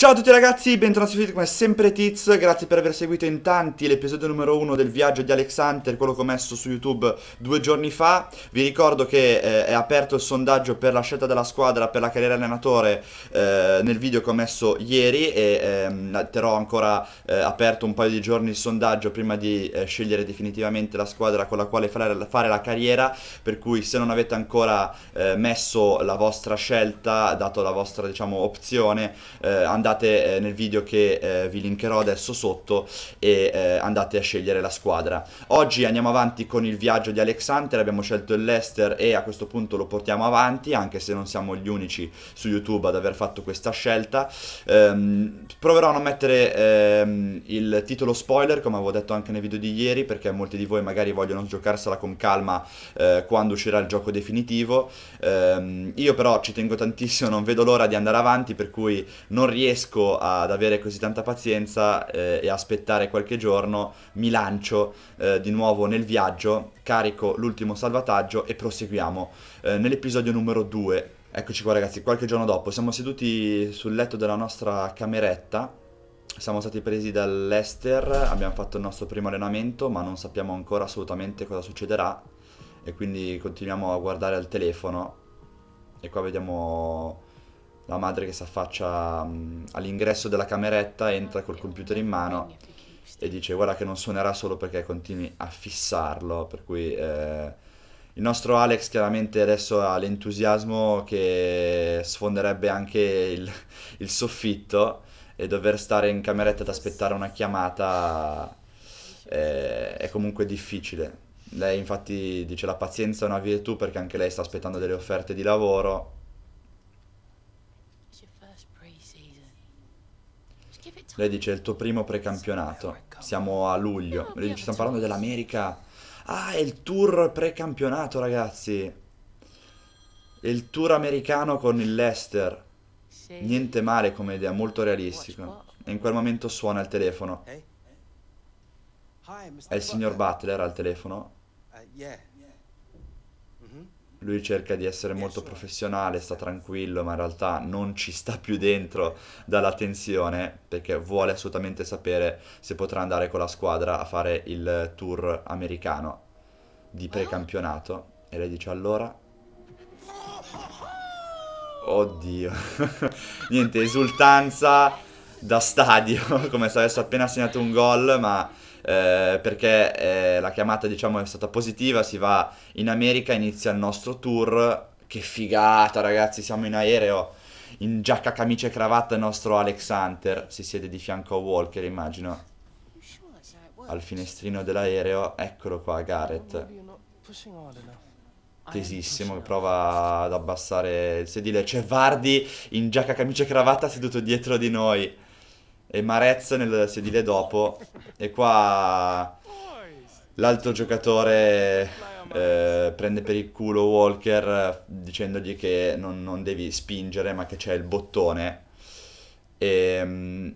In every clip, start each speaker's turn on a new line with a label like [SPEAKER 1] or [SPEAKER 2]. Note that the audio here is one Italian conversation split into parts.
[SPEAKER 1] Ciao a tutti ragazzi, bentornati su YouTube come sempre Tiz, grazie per aver seguito in tanti l'episodio numero 1 del viaggio di Alexander, quello che ho messo su YouTube due giorni fa. Vi ricordo che eh, è aperto il sondaggio per la scelta della squadra per la carriera allenatore eh, nel video che ho messo ieri e eh, terrò ancora eh, aperto un paio di giorni il sondaggio prima di eh, scegliere definitivamente la squadra con la quale fare, fare, la carriera, per cui se non avete ancora eh, messo la vostra scelta, dato la vostra diciamo opzione, andate andate eh, nel video che eh, vi linkerò adesso sotto e eh, andate a scegliere la squadra. Oggi andiamo avanti con il viaggio di Alex Hunter, abbiamo scelto il Leicester e a questo punto lo portiamo avanti, anche se non siamo gli unici su YouTube ad aver fatto questa scelta. Ehm, proverò a non mettere ehm, il titolo spoiler, come avevo detto anche nel video di ieri, perché molti di voi magari vogliono giocarsela con calma eh, quando uscirà il gioco definitivo. Ehm, io però ci tengo tantissimo, non vedo l'ora di andare avanti, per cui non riesco riesco ad avere così tanta pazienza eh, e aspettare qualche giorno, mi lancio eh, di nuovo nel viaggio, carico l'ultimo salvataggio e proseguiamo. Eh, nell'episodio numero 2, eccoci qua ragazzi, qualche giorno dopo, siamo seduti sul letto della nostra cameretta, siamo stati presi dall'Ester, abbiamo fatto il nostro primo allenamento, ma non sappiamo ancora assolutamente cosa succederà e quindi continuiamo a guardare al telefono e qua vediamo la madre che si affaccia all'ingresso della cameretta, entra col computer in mano e dice guarda che non suonerà solo perché continui a fissarlo, per cui eh, il nostro Alex chiaramente adesso ha l'entusiasmo che sfonderebbe anche il, il soffitto e dover stare in cameretta ad aspettare una chiamata eh, è comunque difficile. Lei infatti dice la pazienza è una virtù perché anche lei sta aspettando delle offerte di lavoro Lei dice il tuo primo precampionato. Siamo a luglio. Lei dice stiamo parlando dell'America. Ah, è il tour precampionato, ragazzi. È il tour americano con il Leicester. Niente male come idea, molto realistico. E in quel momento suona il telefono. Eh? È il signor Butler al telefono. Eh, lui cerca di essere molto professionale, sta tranquillo, ma in realtà non ci sta più dentro dalla tensione perché vuole assolutamente sapere se potrà andare con la squadra a fare il tour americano di ah. precampionato. E lei dice allora... Oddio. Niente, esultanza da stadio, come se avesse appena segnato un gol, ma eh, perché eh, la chiamata diciamo è stata positiva, si va in America, inizia il nostro tour, che figata ragazzi, siamo in aereo, in giacca, camicia e cravatta il nostro Alex Hunter, si siede di fianco a Walker immagino, al finestrino dell'aereo, eccolo qua Gareth, tesissimo che prova ad abbassare il sedile, c'è Vardi in giacca, camicia e cravatta seduto dietro di noi e Marez nel sedile dopo e qua l'altro giocatore eh, prende per il culo Walker dicendogli che non, non devi spingere ma che c'è il bottone e mm,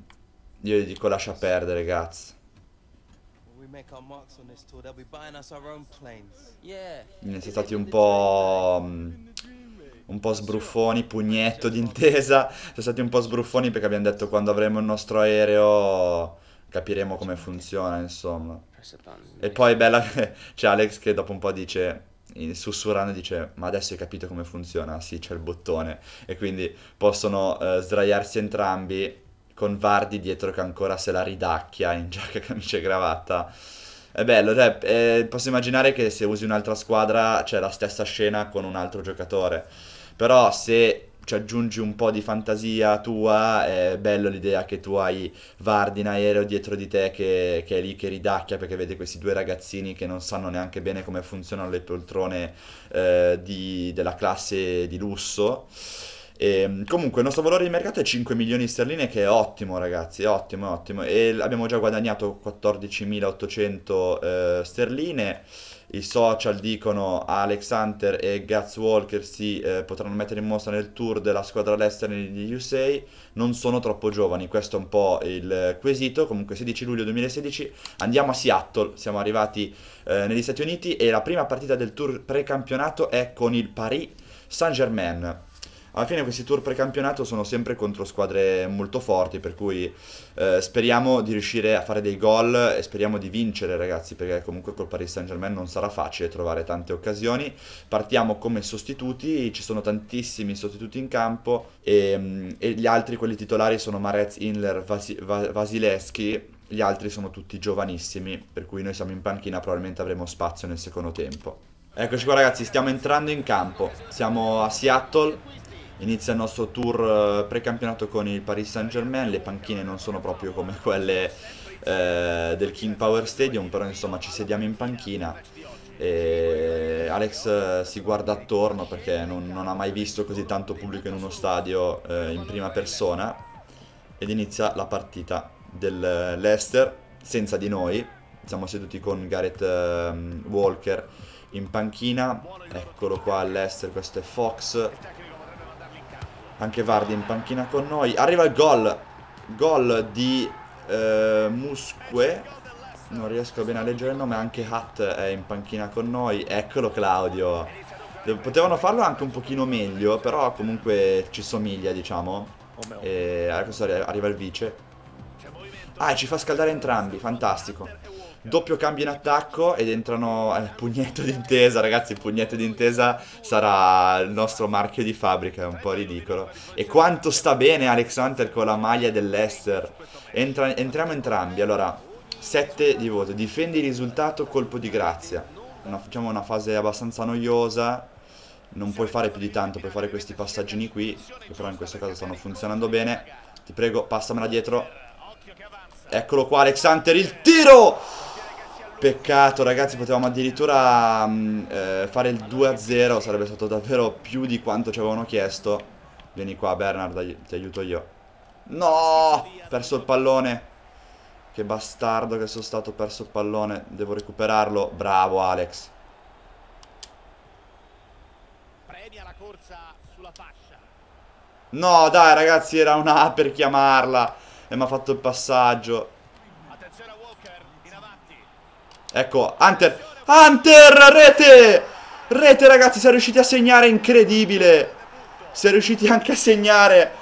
[SPEAKER 1] io gli dico lascia perdere ragazzi ne siamo stati un po' un po' sbruffoni, pugnetto d'intesa, siamo stati un po' sbruffoni perché abbiamo detto quando avremo il nostro aereo capiremo come funziona, insomma. E poi bella c'è Alex che dopo un po' dice sussurrando dice ma adesso hai capito come funziona? Sì, c'è il bottone e quindi possono eh, sdraiarsi entrambi con Vardi dietro che ancora se la ridacchia in giacca, camicia e cravatta. È bello, cioè, eh, posso immaginare che se usi un'altra squadra c'è la stessa scena con un altro giocatore però se ci aggiungi un po' di fantasia tua, è bello l'idea che tu hai Vardi in aereo dietro di te che, che, è lì che ridacchia perché vede questi due ragazzini che non sanno neanche bene come funzionano le poltrone eh, di, della classe di lusso. E, ehm, comunque il nostro valore di mercato è 5 milioni di sterline che è ottimo ragazzi, ottimo, ottimo. E abbiamo già guadagnato 14.800 eh, sterline i social dicono Alex Hunter e Guts Walker si eh, potranno mettere in mostra nel tour della squadra all'estero negli USA, non sono troppo giovani, questo è un po' il eh, quesito, comunque 16 luglio 2016 andiamo a Seattle, siamo arrivati eh, negli Stati Uniti e la prima partita del tour precampionato è con il Paris Saint-Germain alla fine questi tour precampionato sono sempre contro squadre molto forti, per cui eh, speriamo di riuscire a fare dei gol e speriamo di vincere ragazzi, perché comunque col Paris Saint Germain non sarà facile trovare tante occasioni. Partiamo come sostituti, ci sono tantissimi sostituti in campo e, mm, e gli altri, quelli titolari, sono Marez, Inler, Vasi, Vasileschi gli altri sono tutti giovanissimi, per cui noi siamo in panchina, probabilmente avremo spazio nel secondo tempo. Eccoci qua ragazzi, stiamo entrando in campo, siamo a Seattle, Inizia il nostro tour eh, precampionato con il Paris Saint Germain, le panchine non sono proprio come quelle eh, del King Power Stadium, però insomma ci sediamo in panchina e Alex eh, si guarda attorno perché non, non ha mai visto così tanto pubblico in uno stadio eh, in prima persona ed inizia la partita dell'Ester eh, senza di noi, siamo seduti con Gareth eh, Walker in panchina, eccolo qua all'Ester, questo è Fox anche Vardi in panchina con noi. Arriva il gol. Gol di eh, Musque. Non riesco bene a leggere il nome. Anche Hat è in panchina con noi. Eccolo Claudio. Potevano farlo anche un pochino meglio. Però comunque ci somiglia diciamo. E adesso arriva il vice. Ah, e ci fa scaldare entrambi. Fantastico. Doppio cambio in attacco ed entrano eh, pugnetto d'intesa, ragazzi, pugnetto d'intesa sarà il nostro marchio di fabbrica, è un po' ridicolo. E quanto sta bene Alex Hunter con la maglia dell'Ester. Entra, entriamo entrambi, allora, 7 di voto, difendi il risultato, colpo di grazia. Una, facciamo una fase abbastanza noiosa, non puoi fare più di tanto, puoi fare questi passaggini qui, che però in questo caso stanno funzionando bene. Ti prego, passamela dietro. Eccolo qua Alex Hunter, il tiro! Peccato ragazzi, potevamo addirittura mh, mm, eh, fare il 2-0, sarebbe stato davvero più di quanto ci avevano chiesto. Vieni qua Bernard, ti aiuto io. No, perso il pallone. Che bastardo che sono stato, perso il pallone. Devo recuperarlo. Bravo Alex. Premia la corsa sulla fascia. No, dai ragazzi, era una A per chiamarla. E mi ha fatto il passaggio. Ecco, Hunter. Hunter, rete! Rete, ragazzi, siamo riusciti a segnare, incredibile. Siamo riusciti anche a segnare.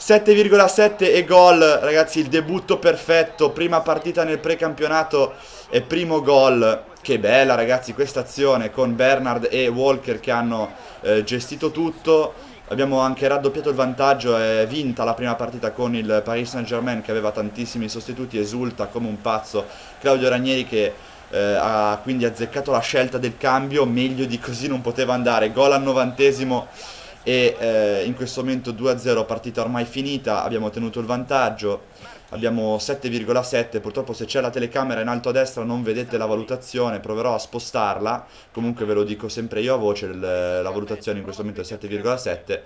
[SPEAKER 1] 7,7 e gol, ragazzi, il debutto perfetto. Prima partita nel precampionato e primo gol. Che bella, ragazzi, questa azione con Bernard e Walker che hanno eh, gestito tutto. Abbiamo anche raddoppiato il vantaggio e vinta la prima partita con il Paris Saint Germain che aveva tantissimi sostituti, esulta come un pazzo Claudio Ranieri che eh, ha quindi azzeccato la scelta del cambio, meglio di così non poteva andare, gol al novantesimo e eh, in questo momento 2-0 partita ormai finita, abbiamo ottenuto il vantaggio, abbiamo 7,7, purtroppo se c'è la telecamera in alto a destra non vedete la valutazione, proverò a spostarla, comunque ve lo dico sempre io a voce, il, la valutazione in questo momento è 7,7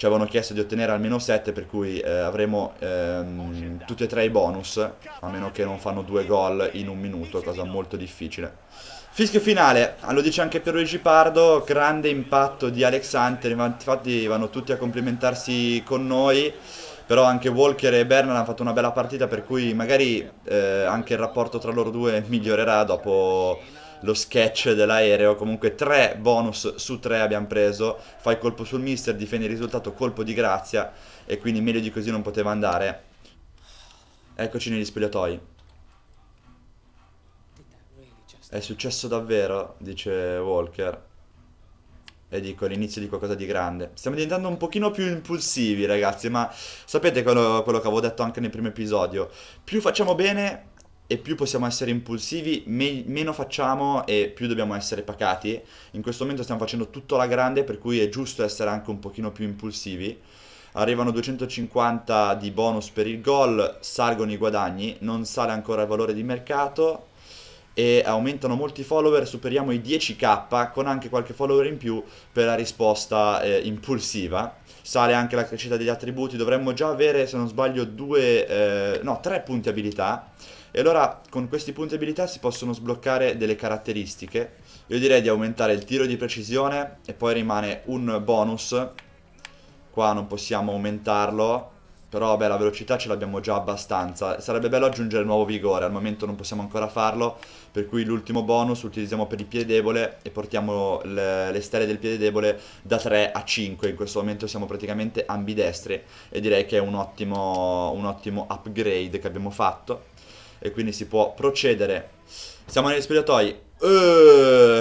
[SPEAKER 1] ci avevano chiesto di ottenere almeno 7 per cui eh, avremo ehm, tutti e tre i bonus a meno che non fanno due gol in un minuto cosa molto difficile fischio finale ah, lo dice anche Pierluigi Pardo grande impatto di Alex Hunter, infatti vanno tutti a complimentarsi con noi però anche Walker e Bernard hanno fatto una bella partita per cui magari eh, anche il rapporto tra loro due migliorerà dopo lo sketch dell'aereo, comunque tre bonus su tre abbiamo preso, fai colpo sul mister, difende il risultato, colpo di grazia e quindi meglio di così non poteva andare. Eccoci negli spogliatoi. È successo davvero, dice Walker. E dico, l'inizio di qualcosa di grande. Stiamo diventando un pochino più impulsivi, ragazzi, ma sapete quello, quello che avevo detto anche nel primo episodio. Più facciamo bene, e più possiamo essere impulsivi, me- meno facciamo e più dobbiamo essere pacati. In questo momento stiamo facendo tutto alla grande, per cui è giusto essere anche un pochino più impulsivi. Arrivano 250 di bonus per il gol, salgono i guadagni, non sale ancora il valore di mercato e aumentano molti follower, superiamo i 10k con anche qualche follower in più per la risposta eh, impulsiva sale anche la crescita degli attributi, dovremmo già avere se non sbaglio due, eh, no tre punti abilità e allora con questi punti abilità si possono sbloccare delle caratteristiche, io direi di aumentare il tiro di precisione e poi rimane un bonus, qua non possiamo aumentarlo però vabbè, la velocità ce l'abbiamo già abbastanza. Sarebbe bello aggiungere nuovo vigore, al momento non possiamo ancora farlo, per cui l'ultimo bonus lo utilizziamo per il piede debole e portiamo le, le stelle del piede debole da 3 a 5. In questo momento siamo praticamente ambidestri e direi che è un ottimo, un ottimo upgrade che abbiamo fatto. E quindi si può procedere. Siamo negli respiratoi. Eh,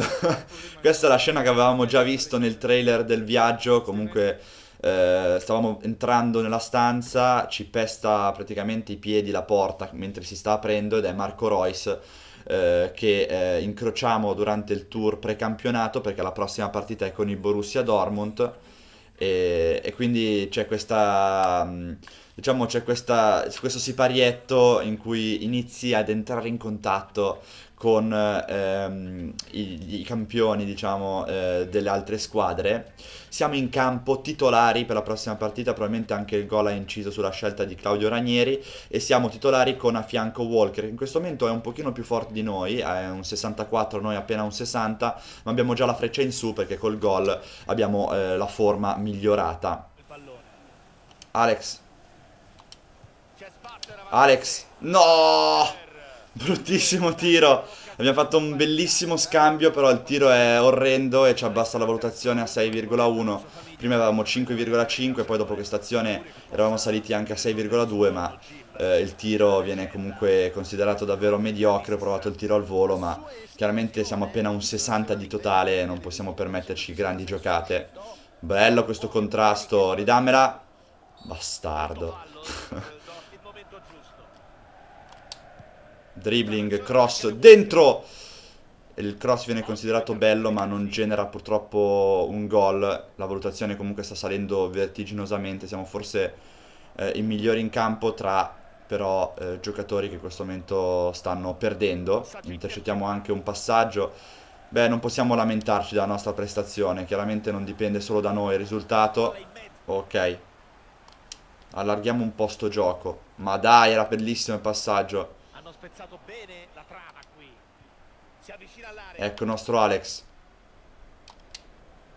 [SPEAKER 1] questa è la scena che avevamo già visto nel trailer del viaggio, comunque eh, stavamo entrando nella stanza, ci pesta praticamente i piedi la porta mentre si sta aprendo ed è Marco Royce eh, che eh, incrociamo durante il tour precampionato perché la prossima partita è con il Borussia Dortmund e, e quindi c'è questa... Mh, mm, diciamo c'è questa, questo siparietto in cui inizi ad entrare in contatto con ehm, i, i, campioni diciamo, eh, delle altre squadre. Siamo in campo titolari per la prossima partita, probabilmente anche il gol ha inciso sulla scelta di Claudio Ranieri e siamo titolari con a fianco Walker. che In questo momento è un pochino più forte di noi, è un 64, noi appena un 60, ma abbiamo già la freccia in su perché col gol abbiamo eh, la forma migliorata. Alex, Alex. No! Bruttissimo tiro. Abbiamo fatto un bellissimo scambio, però il tiro è orrendo e ci abbassa la valutazione a 6,1. Prima avevamo 5,5, poi dopo questa azione eravamo saliti anche a 6,2, ma eh, il tiro viene comunque considerato davvero mediocre. Ho provato il tiro al volo, ma chiaramente siamo appena un 60 di totale e non possiamo permetterci grandi giocate. Bello questo contrasto, ridammela. Bastardo. dribbling, cross dentro il cross viene considerato bello ma non genera purtroppo un gol la valutazione comunque sta salendo vertiginosamente siamo forse eh, i migliori in campo tra però eh, giocatori che in questo momento stanno perdendo intercettiamo anche un passaggio beh non possiamo lamentarci della nostra prestazione chiaramente non dipende solo da noi il risultato ok allarghiamo un posto gioco ma dai era bellissimo il passaggio spezzato bene la trama qui. Si avvicina all'area. Ecco il nostro Alex.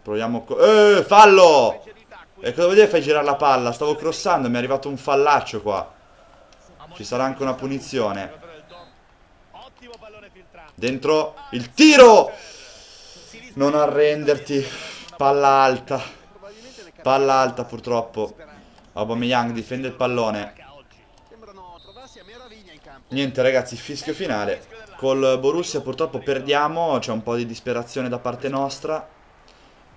[SPEAKER 1] Proviamo... Eh, fallo! E cosa vuol dire fai girare la palla? Stavo crossando, mi è arrivato un fallaccio qua. Ci sarà anche una punizione. Dentro il tiro! Non arrenderti. Palla alta. Palla alta purtroppo. Aubameyang difende il pallone. Niente ragazzi, fischio finale. Col Borussia purtroppo perdiamo, c'è un po' di disperazione da parte nostra.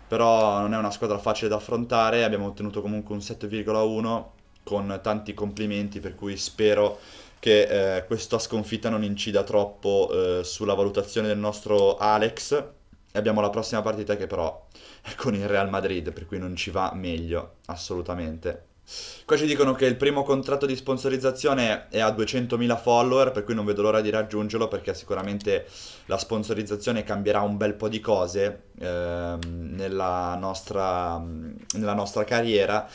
[SPEAKER 1] Però non è una squadra facile da affrontare, abbiamo ottenuto comunque un 7,1 con tanti complimenti, per cui spero che eh, questa sconfitta non incida troppo eh, sulla valutazione del nostro Alex. E abbiamo la prossima partita che però è con il Real Madrid, per cui non ci va meglio, assolutamente. Qua ci dicono che il primo contratto di sponsorizzazione è a 200.000 follower, per cui non vedo l'ora di raggiungerlo perché sicuramente la sponsorizzazione cambierà un bel po' di cose eh, nella, nostra, nella nostra carriera.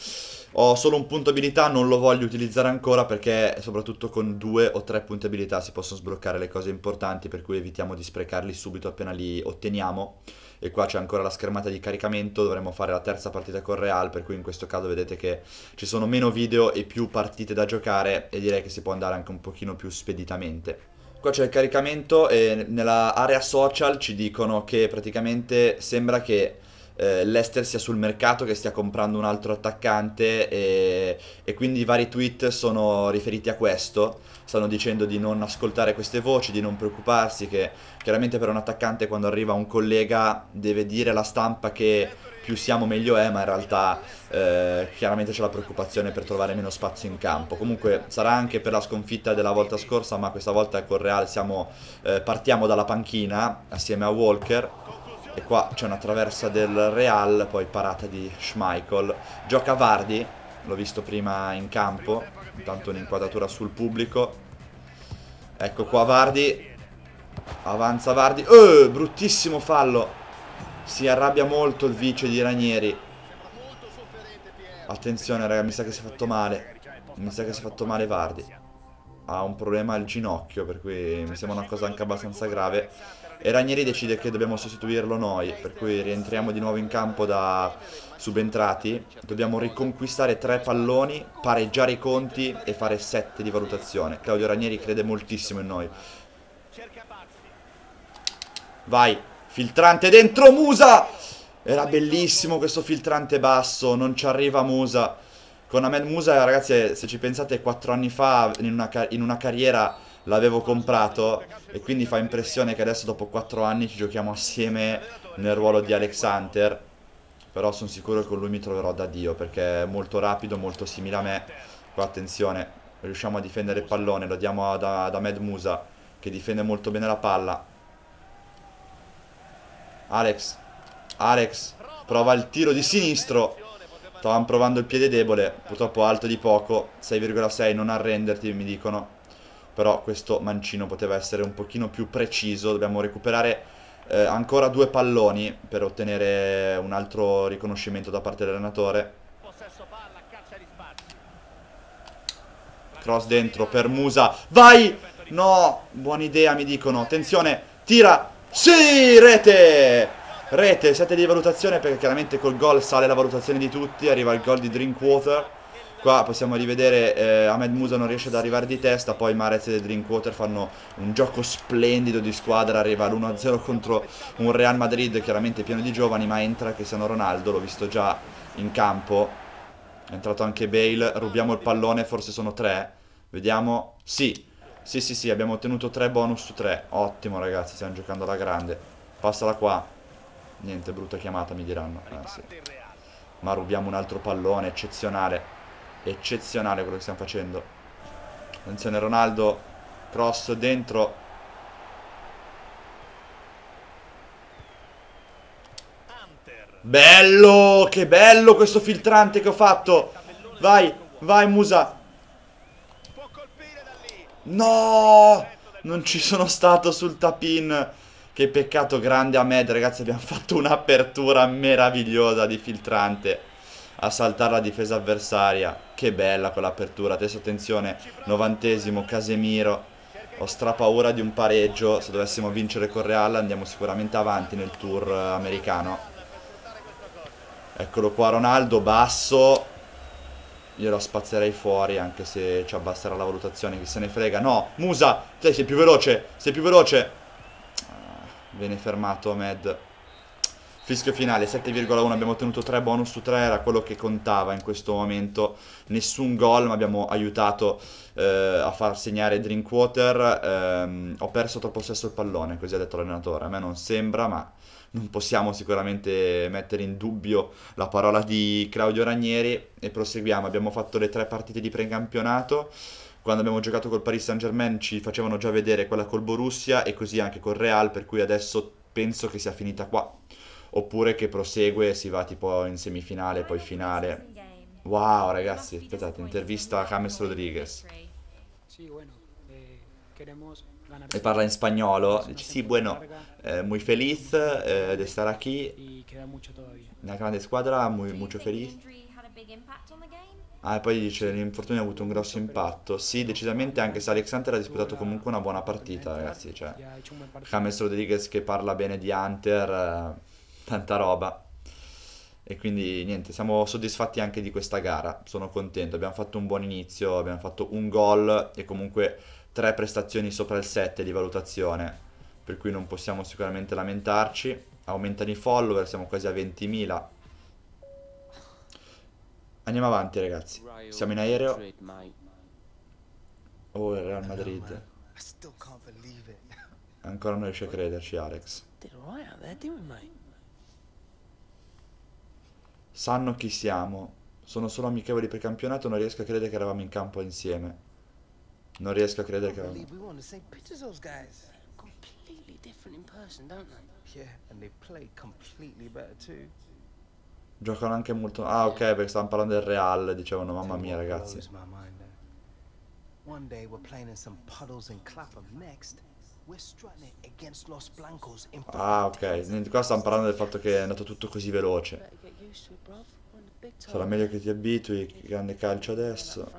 [SPEAKER 1] Ho solo un punto abilità, non lo voglio utilizzare ancora perché soprattutto con due o tre punti abilità si possono sbloccare le cose importanti, per cui evitiamo di sprecarli subito appena li otteniamo. E qua c'è ancora la schermata di caricamento, dovremmo fare la terza partita con Real, per cui in questo caso vedete che ci sono meno video e più partite da giocare e direi che si può andare anche un pochino più speditamente. Qua c'è il caricamento e nella area social ci dicono che praticamente sembra che eh, Lester sia sul mercato che stia comprando un altro attaccante e, e quindi i vari tweet sono riferiti a questo, stanno dicendo di non ascoltare queste voci, di non preoccuparsi che chiaramente per un attaccante quando arriva un collega deve dire alla stampa che più siamo meglio è, ma in realtà eh, chiaramente c'è la preoccupazione per trovare meno spazio in campo. Comunque sarà anche per la sconfitta della volta scorsa, ma questa volta con Real siamo, eh, partiamo dalla panchina assieme a Walker e qua c'è una traversa del Real, poi parata di Schmeichel. Gioca Vardi, l'ho visto prima in campo, intanto un'inquadratura sul pubblico. Ecco qua Vardi, avanza Vardi, oh, eh, bruttissimo fallo. Si arrabbia molto il vice di Ranieri. Attenzione raga, mi sa che si è fatto male. Mi sa che si è fatto male Vardi. Ha un problema al ginocchio, per cui mi sembra una cosa anche abbastanza grave e Ranieri decide che dobbiamo sostituirlo noi, per cui rientriamo di nuovo in campo da subentrati, dobbiamo riconquistare tre palloni, pareggiare i conti e fare sette di valutazione. Claudio Ranieri crede moltissimo in noi. Vai, filtrante dentro Musa! Era bellissimo questo filtrante basso, non ci arriva Musa. Con Ahmed Musa, ragazzi, eh, se ci pensate, quattro anni fa in una, in una carriera l'avevo comprato e quindi fa impressione che adesso dopo 4 anni ci giochiamo assieme nel ruolo di Alex Hunter però sono sicuro che con lui mi troverò da Dio perché è molto rapido, molto simile a me qua attenzione riusciamo a difendere il pallone, lo diamo ad Ahmed Musa che difende molto bene la palla Alex Alex prova il tiro di sinistro stavamo provando il piede debole purtroppo alto di poco 6,6 non arrenderti mi dicono però questo mancino poteva essere un pochino più preciso, dobbiamo recuperare eh, ancora due palloni per ottenere un altro riconoscimento da parte dell'allenatore. Cross dentro per Musa, vai! No, buona idea mi dicono, attenzione, tira, sì, rete! Rete, 7 di valutazione perché chiaramente col gol sale la valutazione di tutti, arriva il gol di Drinkwater. Qua possiamo rivedere eh, Ahmed Musa non riesce ad arrivare di testa, poi Marez e Drinkwater fanno un gioco splendido di squadra, arriva l'1-0 contro un Real Madrid chiaramente pieno di giovani, ma entra Cristiano Ronaldo, l'ho visto già in campo, è entrato anche Bale, rubiamo il pallone, forse sono tre, vediamo, sì, sì sì sì, abbiamo ottenuto tre bonus su tre, ottimo ragazzi, stiamo giocando alla grande, passala qua, niente, brutta chiamata mi diranno, eh, sì. ma rubiamo un altro pallone, eccezionale eccezionale quello che stiamo facendo. Attenzione Ronaldo, cross dentro. Bello, che bello questo filtrante che ho fatto. Vai, vai Musa. No, non ci sono stato sul tapin. Che peccato grande a me, ragazzi, abbiamo fatto un'apertura meravigliosa di filtrante a saltare la difesa avversaria. Che bella quell'apertura. Adesso attenzione, novantesimo Casemiro. Ho strapaura di un pareggio. Se dovessimo vincere con Real andiamo sicuramente avanti nel tour eh, americano. Eccolo qua Ronaldo, basso. Io lo spazzerei fuori anche se ci abbasserà la valutazione, chi se ne frega. No, Musa, sei più veloce, sei più veloce. Ah, viene fermato Med. Fischio finale 7,1, abbiamo ottenuto 3 bonus su 3, era quello che contava in questo momento. Nessun gol, ma abbiamo aiutato eh, a far segnare Drinkwater. Ehm, ho perso troppo sesso il pallone, così ha detto l'allenatore. A me non sembra, ma non possiamo sicuramente mettere in dubbio la parola di Claudio Ranieri. E proseguiamo, abbiamo fatto le tre partite di precampionato quando abbiamo giocato col Paris Saint Germain ci facevano già vedere quella col Borussia e così anche col Real, per cui adesso penso che sia finita qua oppure che prosegue, e si va tipo in semifinale, poi finale. Wow, ragazzi, aspettate, intervista a James Rodriguez. Eh, e parla in spagnolo, dice, sì, bueno, eh, muy feliz eh, de estar aquí, una grande squadra, muy, mucho feliz. Ah, e poi dice, l'infortunio ha avuto un grosso impatto. Sì, decisamente, anche se Alexander ha disputato comunque una buona partita, ragazzi. Cioè, James Rodriguez che parla bene di Hunter... Eh, tanta roba. E quindi niente, siamo soddisfatti anche di questa gara, sono contento, abbiamo fatto un buon inizio, abbiamo fatto un gol e comunque tre prestazioni sopra il 7 di valutazione, per cui non possiamo sicuramente lamentarci. Aumentano i follower, siamo quasi a 20.000. Andiamo avanti ragazzi, siamo in aereo. Oh, il Real Madrid. Ancora non riesce a crederci Alex. Sanno chi siamo, sono solo amichevoli per campionato, non riesco a credere che eravamo in campo insieme. Non riesco a credere che eravamo... Giocano anche molto... Ah ok, perché stavamo parlando del Real, dicevano, mamma mia ragazzi. One day we're playing in some puddles in Clapham next. Ah, ok. Qua stanno parlando del fatto che è andato tutto così veloce. Sarà meglio che ti abitui, grande calcio adesso.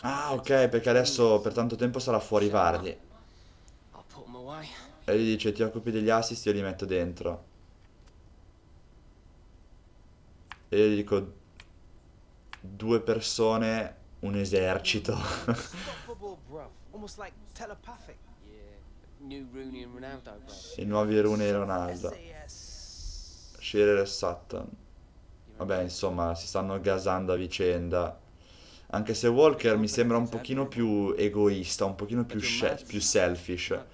[SPEAKER 1] Ah, ok, perché adesso per tanto tempo sarà fuori Vardi. E gli dice, ti occupi degli assist, io li metto dentro. E io gli dico, due persone, un esercito. almost like telepathic. I nuovi runi e Ronaldo. Scegliere e Sutton. Vabbè, insomma, si stanno gasando a vicenda. Anche se Walker mi sembra un pochino più egoista, un pochino più, più selfish. Ah,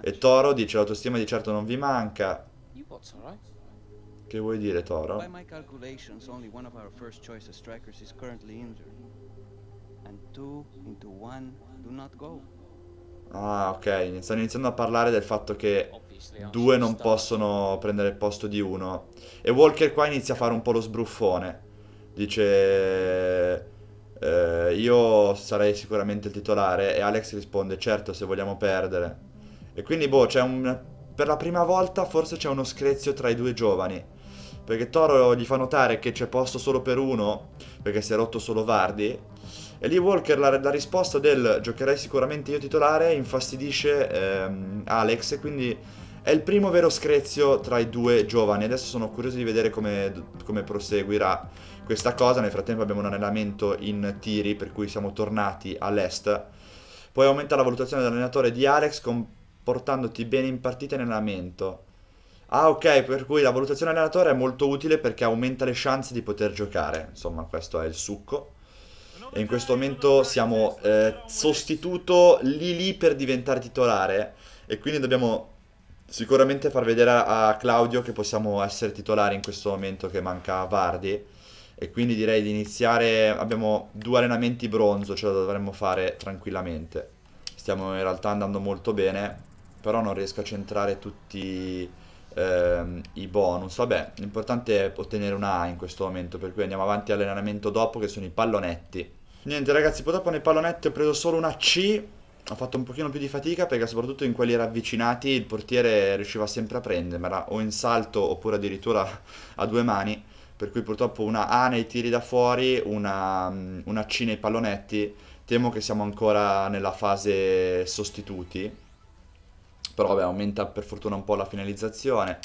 [SPEAKER 1] e Toro dice l'autostima di certo non vi manca. Che vuoi dire, Toro? By my calculations, only one of our first choice strikers is currently injured. And two into one do not go. Ah, ok, stanno iniziando a parlare del fatto che due non possono prendere il posto di uno. E Walker qua inizia a fare un po' lo sbruffone. Dice... Eh, io sarei sicuramente il titolare e Alex risponde certo se vogliamo perdere. E quindi boh, c'è un... per la prima volta forse c'è uno screzio tra i due giovani. Perché Toro gli fa notare che c'è posto solo per uno, perché si è rotto solo Vardi, e lì Walker la, la risposta del giocherei sicuramente io titolare infastidisce ehm, Alex e quindi è il primo vero screzio tra i due giovani. Adesso sono curioso di vedere come, come proseguirà questa cosa. Nel frattempo abbiamo un allenamento in tiri per cui siamo tornati all'est. Poi aumenta la valutazione dell'allenatore di Alex comportandoti bene in partita e in allenamento. Ah ok, per cui la valutazione allenatore è molto utile perché aumenta le chance di poter giocare. Insomma, questo è il succo e in questo momento siamo eh, sostituto lì lì per diventare titolare e quindi dobbiamo sicuramente far vedere a, Claudio che possiamo essere titolari in questo momento che manca Vardi e quindi direi di iniziare abbiamo due allenamenti bronzo ce lo dovremmo fare tranquillamente stiamo in realtà andando molto bene però non riesco a centrare tutti ehm, i bonus vabbè l'importante è ottenere una A in questo momento per cui andiamo avanti all'allenamento dopo che sono i pallonetti Niente ragazzi, purtroppo nei pallonetti ho preso solo una C, ho fatto un pochino più di fatica perché soprattutto in quelli ravvicinati il portiere riusciva sempre a prendermela o in salto oppure addirittura a due mani, per cui purtroppo una A nei tiri da fuori, una, mm, una C nei pallonetti, temo che siamo ancora nella fase sostituti, però vabbè aumenta per fortuna un po' la finalizzazione.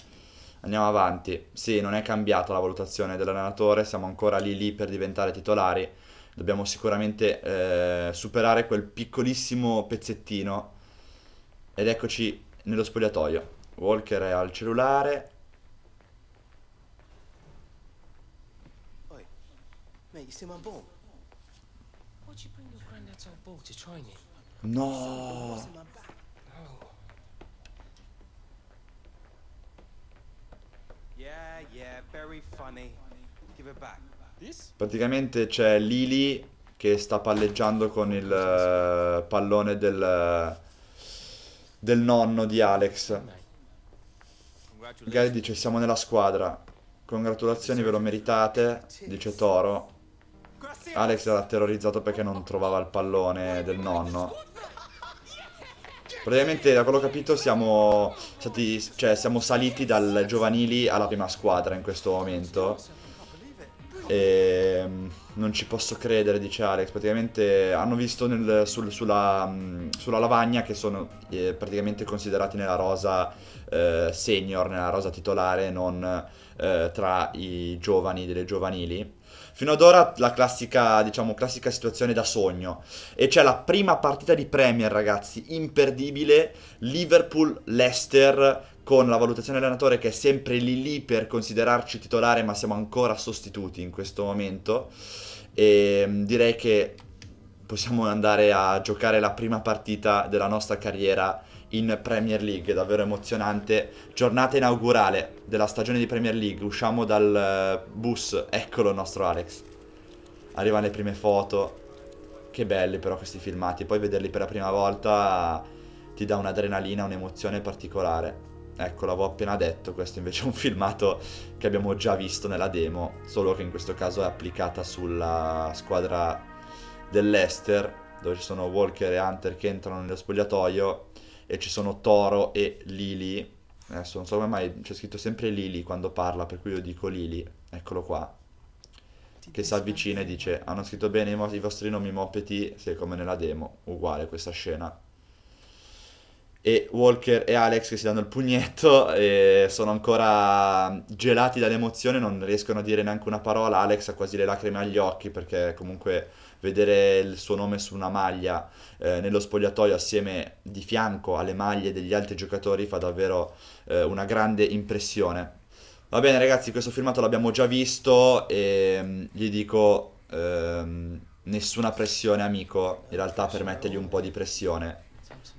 [SPEAKER 1] Andiamo avanti, sì non è cambiata la valutazione dell'allenatore, siamo ancora lì lì per diventare titolari dobbiamo sicuramente eh, superare quel piccolissimo pezzettino. Ed eccoci nello spogliatoio. Walker è al cellulare. Oi, mate, you see my ball? Why'd you bring your granddad's old ball to train you? No. Yeah, yeah, very funny. Give it back. Praticamente c'è Lili che sta palleggiando con il eh, pallone del, eh, del nonno di Alex. Gary dice siamo nella squadra. Congratulazioni, ve lo meritate, dice Toro. Alex era terrorizzato perché non trovava il pallone del nonno. Praticamente, da quello che ho capito, siamo, stati, cioè, siamo saliti dal giovanili alla prima squadra in questo momento. E, ehm, non ci posso credere, dice Alex. Praticamente hanno visto nel, sul, sulla, mm, sulla, lavagna che sono eh, praticamente considerati nella rosa eh, senior, nella rosa titolare, non eh, tra i giovani delle giovanili. Fino ad ora la classica, diciamo, classica situazione da sogno. E c'è la prima partita di Premier, ragazzi, imperdibile. Liverpool-Leicester con la valutazione allenatore che è sempre lì lì per considerarci titolare, ma siamo ancora sostituti in questo momento. E ehm, direi che possiamo andare a giocare la prima partita della nostra carriera in Premier League, davvero emozionante. Giornata inaugurale della stagione di Premier League, usciamo dal eh, bus, eccolo il nostro Alex. Arrivano le prime foto, che belli però questi filmati, poi vederli per la prima volta ti dà un'adrenalina, un'emozione particolare. Ecco, l'avevo appena detto, questo invece è un filmato che abbiamo già visto nella demo, solo che in questo caso è applicata sulla squadra dell'Ester, dove ci sono Walker e Hunter che entrano nello spogliatoio e ci sono Toro e Lily. Adesso non so come mai c'è scritto sempre Lily quando parla, per cui io dico Lily, eccolo qua. Ti che si avvicina e dice: ah, Hanno scritto bene i, mo- i vostri nomi mopeti, sì, come nella demo, uguale questa scena e Walker e Alex che si danno il pugnetto e sono ancora gelati dall'emozione, non riescono a dire neanche una parola. Alex ha quasi le lacrime agli occhi perché comunque vedere il suo nome su una maglia eh, nello spogliatoio assieme di fianco alle maglie degli altri giocatori fa davvero eh, una grande impressione. Va bene ragazzi, questo filmato l'abbiamo già visto e mm, gli dico ehm, nessuna pressione amico, in realtà permettegli un po' di pressione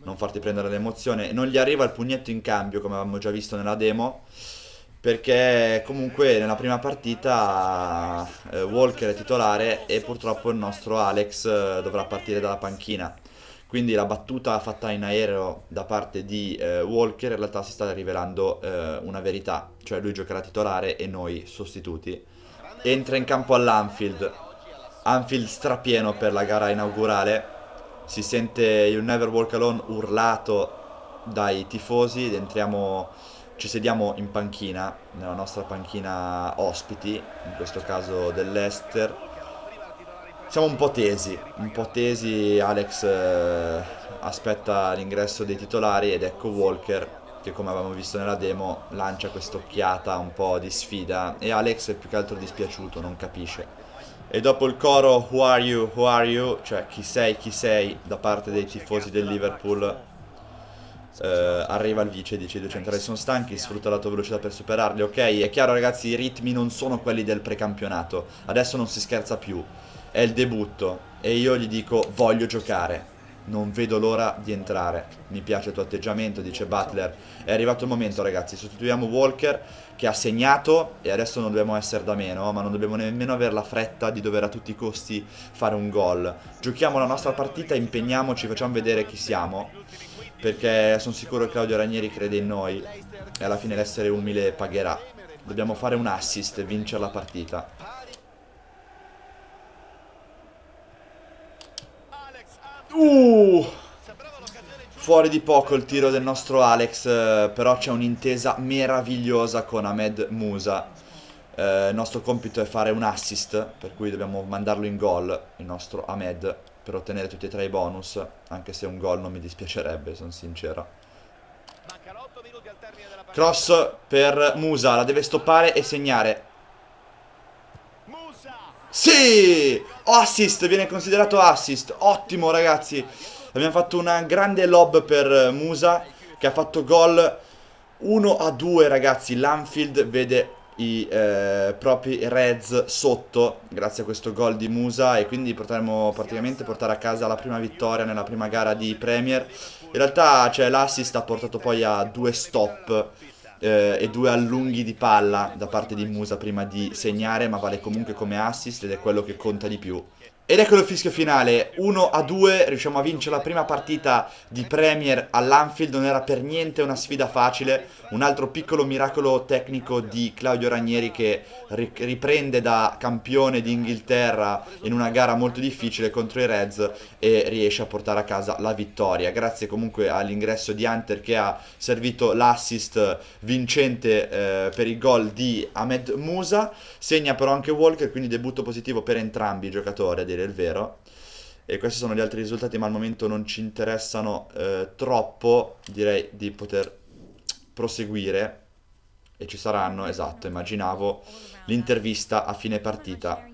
[SPEAKER 1] non farti prendere l'emozione. Non gli arriva il pugnetto in cambio, come avevamo già visto nella demo, perché comunque nella prima partita eh, Walker è titolare e purtroppo il nostro Alex eh, dovrà partire dalla panchina. Quindi la battuta fatta in aereo da parte di eh, Walker in realtà si sta rivelando eh, una verità, cioè lui giocherà titolare e noi sostituti. Entra in campo all'Anfield, Anfield strapieno per la gara inaugurale si sente il Never Walk Alone urlato dai tifosi ed entriamo, ci sediamo in panchina, nella nostra panchina ospiti, in questo caso dell'Ester. Siamo un po' tesi, un po' tesi, Alex eh, aspetta l'ingresso dei titolari ed ecco Walker che come avevamo visto nella demo lancia quest'occhiata un po' di sfida e Alex è più che altro dispiaciuto, non capisce e dopo il coro Who are you, who are you, cioè chi sei, chi sei, da parte dei tifosi del Liverpool, eh, arriva il vice e dice i due centrali sono stanchi, sfrutta la tua velocità per superarli. Ok, è chiaro ragazzi, i ritmi non sono quelli del precampionato, adesso non si scherza più, è il debutto e io gli dico voglio giocare non vedo l'ora di entrare. Mi piace il tuo atteggiamento, dice Butler. È arrivato il momento, ragazzi. Sostituiamo Walker che ha segnato e adesso non dobbiamo essere da meno, ma non dobbiamo nemmeno avere la fretta di dover a tutti i costi fare un gol. Giochiamo la nostra partita, impegniamoci, facciamo vedere chi siamo. Perché sono sicuro che Claudio Ranieri crede in noi e alla fine l'essere umile pagherà. Dobbiamo fare un assist e vincere la partita. Uh! Fuori di poco il tiro del nostro Alex, eh, però c'è un'intesa meravigliosa con Ahmed Musa. Eh, il nostro compito è fare un assist, per cui dobbiamo mandarlo in gol, il nostro Ahmed, per ottenere tutti e tre i bonus, anche se un gol non mi dispiacerebbe, sono sincero. Cross per Musa, la deve stoppare e segnare. Sì! Assist, viene considerato assist. Ottimo ragazzi. Abbiamo fatto una grande lob per Musa che ha fatto gol 1 a 2 ragazzi. L'Anfield vede i eh, propri Reds sotto grazie a questo gol di Musa e quindi potremmo praticamente portare a casa la prima vittoria nella prima gara di Premier. In realtà cioè, l'assist ha portato poi a due stop eh, e due allunghi di palla da parte di Musa prima di segnare, ma vale comunque come assist ed è quello che conta di più ed ecco il fischio finale, 1 a 2, riusciamo a vincere la prima partita di Premier all'Anfield, non era per niente una sfida facile, un altro piccolo miracolo tecnico di Claudio Ranieri che riprende da campione d'Inghilterra in una gara molto difficile contro i Reds e riesce a portare a casa la vittoria, grazie comunque all'ingresso di Hunter che ha servito l'assist vincente eh, per il gol di Ahmed Musa, segna però anche Walker, quindi debutto positivo per entrambi i giocatori dire il vero. E questi sono gli altri risultati, ma al momento non ci interessano eh, troppo. Direi di poter proseguire. E ci saranno, esatto, immaginavo l'intervista a fine partita.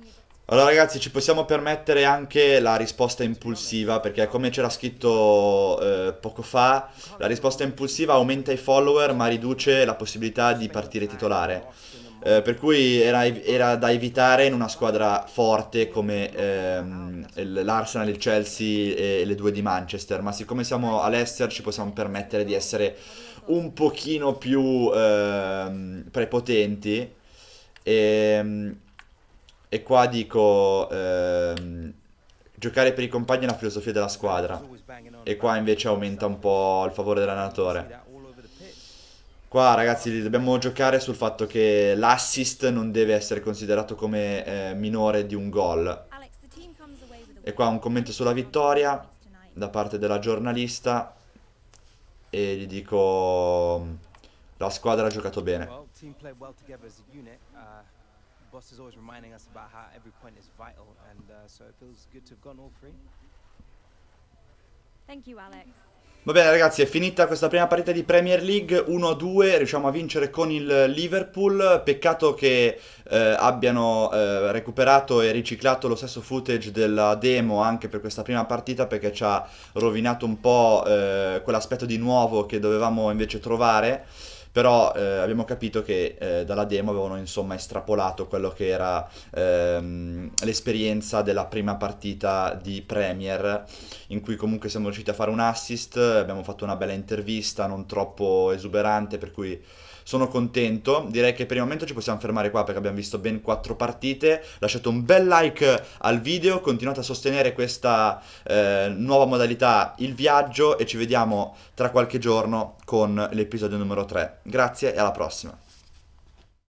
[SPEAKER 1] Allora ragazzi ci possiamo permettere anche la risposta impulsiva perché come c'era scritto eh, poco fa la risposta impulsiva aumenta i follower ma riduce la possibilità di partire titolare. Eh, per cui era, era, da evitare in una squadra forte come ehm, l'Arsenal, il Chelsea e le due di Manchester, ma siccome siamo all'Ester ci possiamo permettere di essere un pochino più ehm, prepotenti e, ehm, e, qua dico ehm, giocare per i compagni è la filosofia della squadra e qua invece aumenta un po' il favore dell'allenatore. Qua ragazzi dobbiamo giocare sul fatto che l'assist non deve essere considerato come eh, minore di un gol. E qua un commento sulla vittoria da parte della giornalista e gli dico la squadra ha giocato bene. Uh, boss is always reminding us about how every point is vital, and uh, so it feels good to have gotten all three. Thank you, Alex. Va bene ragazzi, è finita questa prima partita di Premier League 1-2, riusciamo a vincere con il Liverpool, peccato che eh, abbiano eh, recuperato e riciclato lo stesso footage della demo anche per questa prima partita perché ci ha rovinato un po' eh, quell'aspetto di nuovo che dovevamo invece trovare però eh, abbiamo capito che eh, dalla demo avevano insomma estrapolato quello che era ehm, l'esperienza della prima partita di Premier, in cui comunque siamo riusciti a fare un assist, abbiamo fatto una bella intervista, non troppo esuberante, per cui sono contento, direi che per il momento ci possiamo fermare qua perché abbiamo visto ben quattro partite, lasciate un bel like al video, continuate a sostenere questa eh, nuova modalità, il viaggio e ci vediamo tra qualche giorno con l'episodio numero 3. Grazie e alla prossima.